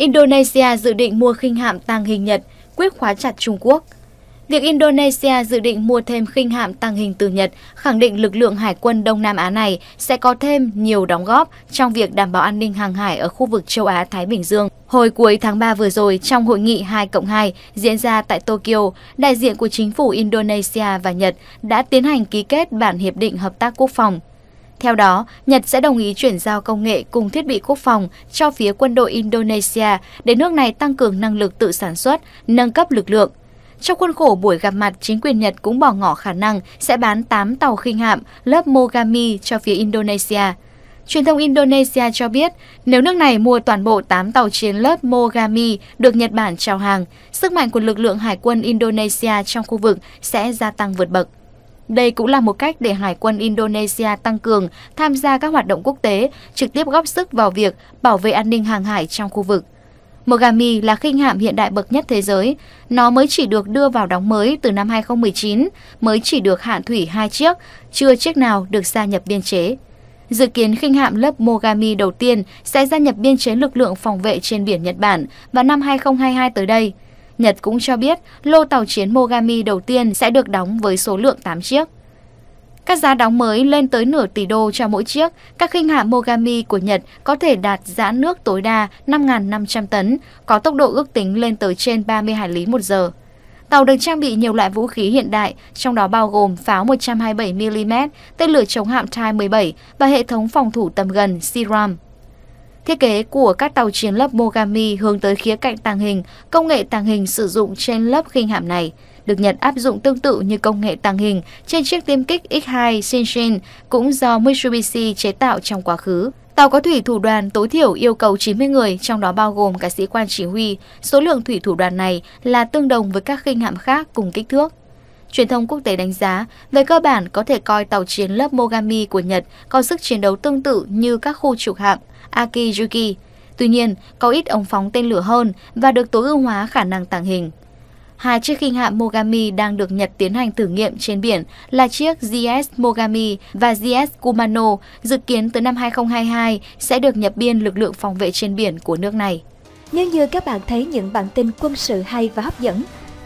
Indonesia dự định mua khinh hạm tăng hình Nhật, quyết khóa chặt Trung Quốc. Việc Indonesia dự định mua thêm khinh hạm tăng hình từ Nhật khẳng định lực lượng hải quân Đông Nam Á này sẽ có thêm nhiều đóng góp trong việc đảm bảo an ninh hàng hải ở khu vực châu Á-Thái Bình Dương. Hồi cuối tháng 3 vừa rồi, trong hội nghị 2 cộng 2 diễn ra tại Tokyo, đại diện của chính phủ Indonesia và Nhật đã tiến hành ký kết bản hiệp định hợp tác quốc phòng. Theo đó, Nhật sẽ đồng ý chuyển giao công nghệ cùng thiết bị quốc phòng cho phía quân đội Indonesia để nước này tăng cường năng lực tự sản xuất, nâng cấp lực lượng. Trong khuôn khổ buổi gặp mặt, chính quyền Nhật cũng bỏ ngỏ khả năng sẽ bán 8 tàu khinh hạm lớp Mogami cho phía Indonesia. Truyền thông Indonesia cho biết, nếu nước này mua toàn bộ 8 tàu chiến lớp Mogami được Nhật Bản trao hàng, sức mạnh của lực lượng hải quân Indonesia trong khu vực sẽ gia tăng vượt bậc. Đây cũng là một cách để Hải quân Indonesia tăng cường tham gia các hoạt động quốc tế, trực tiếp góp sức vào việc bảo vệ an ninh hàng hải trong khu vực. Mogami là khinh hạm hiện đại bậc nhất thế giới. Nó mới chỉ được đưa vào đóng mới từ năm 2019, mới chỉ được hạn thủy hai chiếc, chưa chiếc nào được gia nhập biên chế. Dự kiến khinh hạm lớp Mogami đầu tiên sẽ gia nhập biên chế lực lượng phòng vệ trên biển Nhật Bản vào năm 2022 tới đây. Nhật cũng cho biết lô tàu chiến Mogami đầu tiên sẽ được đóng với số lượng 8 chiếc. Các giá đóng mới lên tới nửa tỷ đô cho mỗi chiếc, các khinh hạ Mogami của Nhật có thể đạt giã nước tối đa 5.500 tấn, có tốc độ ước tính lên tới trên 30 hải lý một giờ. Tàu được trang bị nhiều loại vũ khí hiện đại, trong đó bao gồm pháo 127mm, tên lửa chống hạm Type 17 và hệ thống phòng thủ tầm gần SIRAM. Thiết kế của các tàu chiến lớp Mogami hướng tới khía cạnh tàng hình, công nghệ tàng hình sử dụng trên lớp khinh hạm này được nhận áp dụng tương tự như công nghệ tàng hình trên chiếc tiêm kích X2 Shinshin cũng do Mitsubishi chế tạo trong quá khứ. Tàu có thủy thủ đoàn tối thiểu yêu cầu 90 người, trong đó bao gồm cả sĩ quan chỉ huy. Số lượng thủy thủ đoàn này là tương đồng với các khinh hạm khác cùng kích thước. Truyền thông quốc tế đánh giá, về cơ bản có thể coi tàu chiến lớp Mogami của Nhật có sức chiến đấu tương tự như các khu trục hạm Akiyuki. Tuy nhiên, có ít ống phóng tên lửa hơn và được tối ưu hóa khả năng tàng hình. Hai chiếc khinh hạm Mogami đang được Nhật tiến hành thử nghiệm trên biển là chiếc GS Mogami và GS Kumano, dự kiến tới năm 2022 sẽ được nhập biên lực lượng phòng vệ trên biển của nước này. Như như các bạn thấy những bản tin quân sự hay và hấp dẫn,